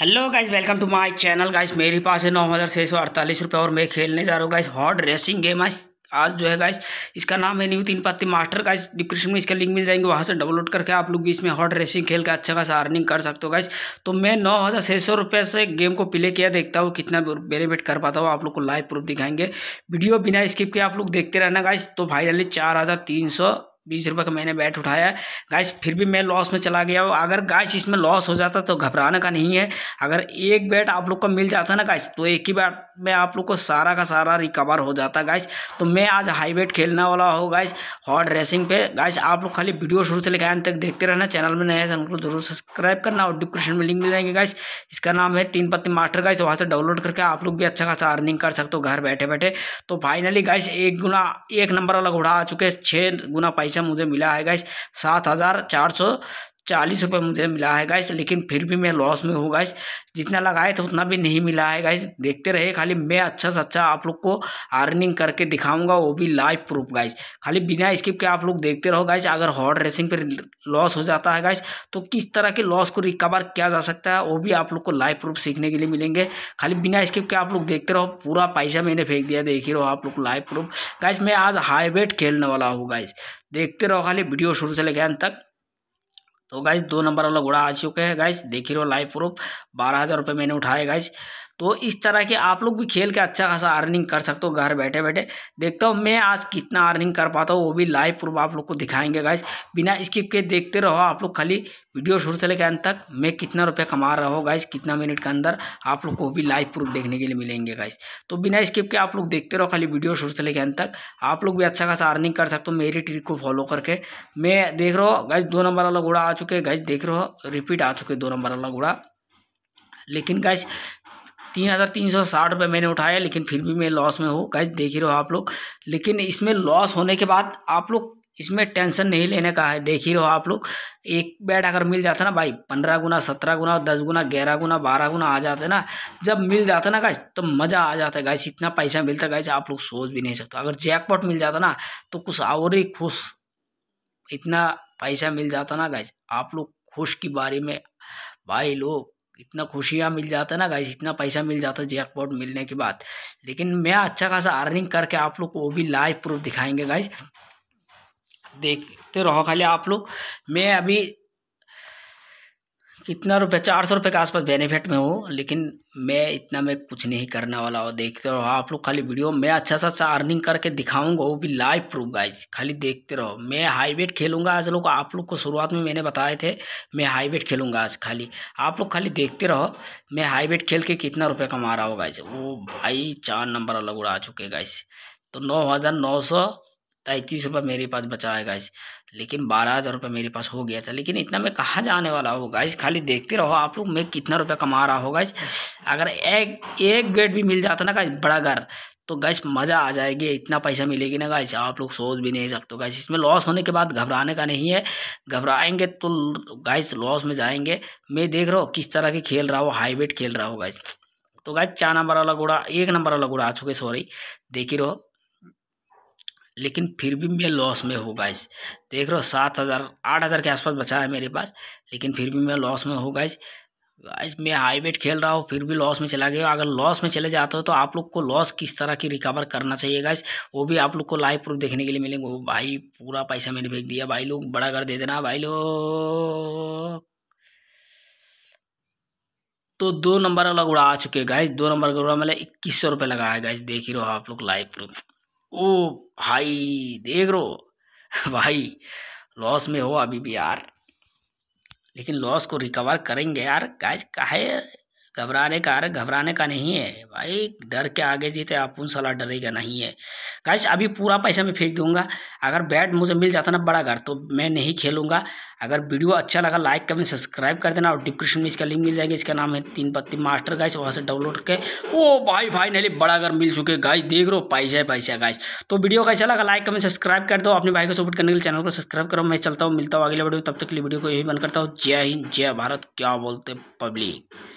hello guys welcome to my channel guys मेरे पास है नौ हज़ार छः सौ अड़तालीस रुपये और मैं खेलने जा रहा हूँ गाइस हॉट रेसिंग गेम आज आज जो है गाइस इसका नाम है न्यू तीन पत्ती मास्टर गाइस डिस्क्रिप्शन में इसका लिंक मिल जाएंगे वहाँ से डाउनलोड करके आप लोग भी इसमें हॉट रेसिंग खेल के अच्छा खासा अर्निंग कर सकते हो गाइस तो मैं नौ हज़ार छः सौ रुपये से गेम को प्ले किया देखता हूँ कितना बेनिफिट कर पाता हूँ आप लोग को लाइव प्रूफ दिखाएंगे वीडियो बिना स्किप के आप लोग देखते रहना गाइस तो फाइनली चार हज़ार तीन सौ बीस रुपये का मैंने बैट उठाया गाइस फिर भी मैं लॉस में चला गया हूँ अगर गाइस इसमें लॉस हो जाता तो घबराने का नहीं है अगर एक बैट आप लोग का मिल जाता ना गाइस तो एक ही बैट में आप लोग को सारा का सारा रिकवर हो जाता गाइस तो मैं आज हाई बैट खेलने वाला हूँ गाइस हॉट रेसिंग पे गाइस आप लोग खाली वीडियो शुरू से लेकर अंत तक देखते रहना चैनल में नया चैनल तो को जरूर सब्सक्राइब करना और डिस्क्रिप्शन में लिंक मिल जाएंगे गाइस इसका नाम है तीन पत्ती मास्टर गाइस वहाँ से डाउनलोड करके आप लोग भी अच्छा खासा अर्निंग कर सकते हो घर बैठे बैठे तो फाइनली गाइस एक गुना एक नंबर वाला घोड़ा आ चुके हैं छः गुना पैसा मुझे मिला है गाइस सात हज़ार चार सौ चालीस रुपये मुझे मिला है गाइस लेकिन फिर भी मैं लॉस में हूँ गाइस जितना लगाए थे उतना भी नहीं मिला है गाइस देखते रहे खाली मैं अच्छा से अच्छा आप लोग को अर्निंग करके दिखाऊंगा वो भी लाइव प्रूफ गाइस खाली बिना स्किप के आप लोग देखते रहो गाइस अगर हॉट रेसिंग पर लॉस हो जाता है गाइस तो किस तरह के लॉस को रिकवर किया जा सकता है वो भी आप लोग को लाइव प्रूफ सीखने के लिए मिलेंगे खाली बिना स्किप के आप लोग देखते रहो पूरा पैसा मैंने फेंक दिया देख ही रहो आप लोग लाइव प्रूफ गाइस मैं आज हाईवेट खेलने वाला हूँ गाइस देखते रहो खाली वीडियो शुरू से लेकर अंत तक तो गाइस दो नंबर वाला घोड़ा आ चुका है गाइस देख ही रहे लाइव प्रूफ बारह हज़ार रुपये मैंने उठाए गाइस तो इस तरह के आप लोग भी खेल के अच्छा खासा अर्निंग कर सकते हो घर बैठे बैठे देखता हूँ मैं आज कितना अर्निंग कर पाता हूँ वो भी लाइव प्रूफ आप लोग को दिखाएंगे गाइज बिना स्किप के देखते रहो आप लोग खाली वीडियो शुरू से लेकर अंत तक मैं कितना रुपया कमा रहा हूँ गाइज कितना मिनट के अंदर आप लोग को भी लाइव प्रूफ देखने के लिए मिलेंगे गाइज तो बिना स्किप के आप लोग देखते रहो खाली वीडियो शुरू से लेकर अंत तक आप लोग भी अच्छा खासा अर्निंग कर सकते हो मेरी ट्रिक को फॉलो करके मैं देख रहा हूँ गाइज दो नंबर वाला घोड़ा आ चुके हैं गाइज देख रहे हो रिपीट आ चुके दो नंबर वाला घोड़ा लेकिन गाइस तीन हज़ार तीन सौ साठ रुपये मैंने उठाया लेकिन फिर भी मैं लॉस में हूँ कैसे देख ही रहो आप लोग लेकिन इसमें लॉस होने के बाद आप लोग इसमें टेंशन नहीं लेने का है देख ही रहो आप लोग एक बैट अगर मिल जाता ना भाई पंद्रह गुना सत्रह गुना दस गुना ग्यारह गुना बारह गुना आ जाते ना जब मिल जाता ना गाइस तो मज़ा आ जाता है गाइस इतना पैसा मिलता गाइस आप लोग सोच भी नहीं सकते अगर जैकपॉट मिल जाता ना तो कुछ और ही खुश इतना पैसा मिल जाता ना गाइस आप लोग खुश की बारे में भाई लोग इतना खुशियाँ मिल जाता है ना गाइस इतना पैसा मिल जाता है जैकपॉट मिलने के बाद लेकिन मैं अच्छा खासा अर्निंग करके आप लोग को वो भी लाइव प्रूफ दिखाएंगे गाइस देखते रहो खाली आप लोग मैं अभी कितना रुपये चार सौ रुपये के आसपास बेनिफिट में हूँ लेकिन मैं इतना में कुछ नहीं करने वाला हूँ देखते रहो आप लोग खाली वीडियो मैं अच्छा सा अर्निंग अच्छा करके दिखाऊंगा वो भी लाइव प्रूफ गाइस खाली देखते रहो मैं हाईवेट खेलूंगा आज लोग आप लोग को शुरुआत में मैंने बताए थे मैं हाईवेट खेलूंगा आज खाली आप लोग खाली देखते रहो मैं हाईवेट खेल के कितना रुपये कमा रहा हूँ गाइस वो भाई चार नंबर अलग उड़ा चुके गाइस तो नौ हज़ार नौ सौ तैंतीस तो रुपये मेरे पास बचा है गाइस लेकिन बारह हज़ार रुपये मेरे पास हो गया था लेकिन इतना मैं कहाँ जाने वाला हूँ गाइस खाली देखते रहो आप लोग मैं कितना रुपया कमा रहा हूँ गाइस अगर एक एक गेट भी मिल जाता ना गाइस बड़ा घर तो गैस मज़ा आ जाएगी इतना पैसा मिलेगी ना गाइस आप लोग सोच भी नहीं सकते गैस इसमें लॉस होने के बाद घबराने का नहीं है घबराएंगे तो गैस लॉस में जाएंगे मैं देख रहा हूँ किस तरह की खेल रहा हूँ हाईवेट खेल रहा हूँ गैस तो गैस चार नंबर वाला घोड़ा एक नंबर वाला घोड़ा आ चुके सॉरी देख ही रहो लेकिन फिर भी मैं लॉस में हूँ गाइस देख रहे हो सात हज़ार आठ हज़ार के आसपास बचा है मेरे पास लेकिन फिर भी मैं लॉस में हूँ गाइस गाइस मैं हाई वेट खेल रहा हूँ फिर भी लॉस में चला गया अगर लॉस में चले जाते हो तो आप लोग को लॉस किस तरह की रिकवर करना चाहिए गाइस वो भी आप लोग को लाइव प्रूफ देखने के लिए मिलेंगे भाई पूरा पैसा मैंने फेंक दिया भाई लोग बड़ा कर दे देना भाई लोग तो दो नंबर वाला उड़ा आ चुके हैं गाइस दो नंबर का उड़ा मतलब इक्कीस सौ रुपये लगाया गाइस देख ही रहो आप लोग लाइव प्रूफ ओ भाई देख रो भाई लॉस में हो अभी भी यार लेकिन लॉस को रिकवर करेंगे यार गाइस काहे घबराने का अरे घबराने का नहीं है भाई डर के आगे जीते आप उन सलाह डरेगा नहीं है गाइस अभी पूरा पैसा मैं फेंक दूंगा अगर बैट मुझे मिल जाता ना बड़ा घर तो मैं नहीं खेलूंगा अगर वीडियो अच्छा लगा लाइक कमेंट सब्सक्राइब कर देना और डिस्क्रिप्शन में इसका लिंक मिल जाएगा इसका नाम है तीन पत्ती मास्टर गाइस वहाँ से डाउनलोड करके ओ भाई भाई नहीं बड़ा घर मिल चुके गाइस देख रो पैसा है पैसा गाइस तो वीडियो कैसा अच्छा लगा लाइक कमेंट सब्सक्राइब कर दो अपने भाई को सपोर्ट करने के लिए चैनल को सब्सक्राइब करो मैं चलता हूँ मिलता हूँ अगले वीडियो तब तक के लिए वीडियो को यही बन करता हूँ जय हिंद जय भारत क्या बोलते पब्लिक